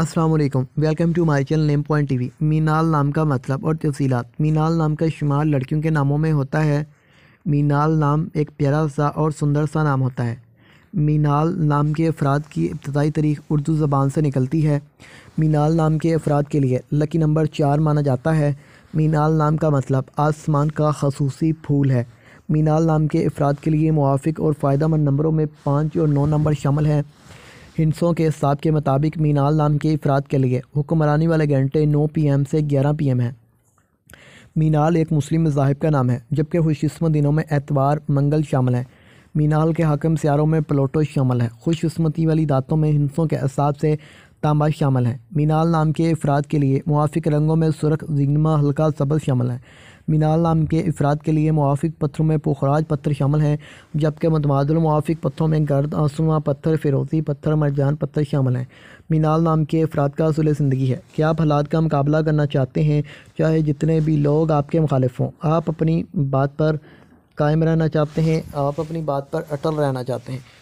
Aslam welcome to my channel name point T V Meenal नाम का मतलब और तफसीलात मीनाल नाम का शुमार लड़कियों के नामों में होता है मीनाल नाम एक प्यारा सा और सुंदर सा नाम होता है मीनाल नाम के अफराद की इब्तदाई तारीख उर्दू ज़बान से निकलती है मीनाल नाम के अफराद के लिए लकी नंबर चार माना जाता है मीनाल नाम का मतलब आसमान का खसूसी फूल है मीनाल नाम के अफराद के लिए मुआफ़ और फ़ायदा मंद नंबरों में पाँच और नौ नंबर शामिल हैं हिंसों के हिसाब के मुताबिक मीनाल नाम के अफराद के लिए हुक्मरानी वाले घंटे नौ पी एम से ग्यारह पी एम है मीनाल एक मुस्लिम मजाहब का नाम है जबकि खुशस्म दिनों में एतवार मंगल शामिल है मीनाल के हाकम सियारों में प्लोटो शामिल है खुशस्मती वाली दातों में हिंसों के असाब से तांबा शामिल है मीनाल नाम के अफराद के लिए मुआफ़ रंगों में सुरख जिगमा हल्का सबज शामिल है मीनाल नाम के अफराद के लिए मुआफ़ पत्थरों में पुखराज पत्थर शामिल हैं जबकि मतबादल मुआफ़ पत्थरों में गर्द आंसुआ पत्थर फिरोजी पत्थर मरजान पत्थर शामिल हैं मीनाल नाम के अफराद का असूल ज़िंदगी है क्या आप हालात का मुकाबला करना चाहते हैं चाहे जितने भी लोग आपके मुखालिफ हों आप अपनी बात पर कायम रहना चाहते हैं आप अपनी बात पर अटल रहना चाहते हैं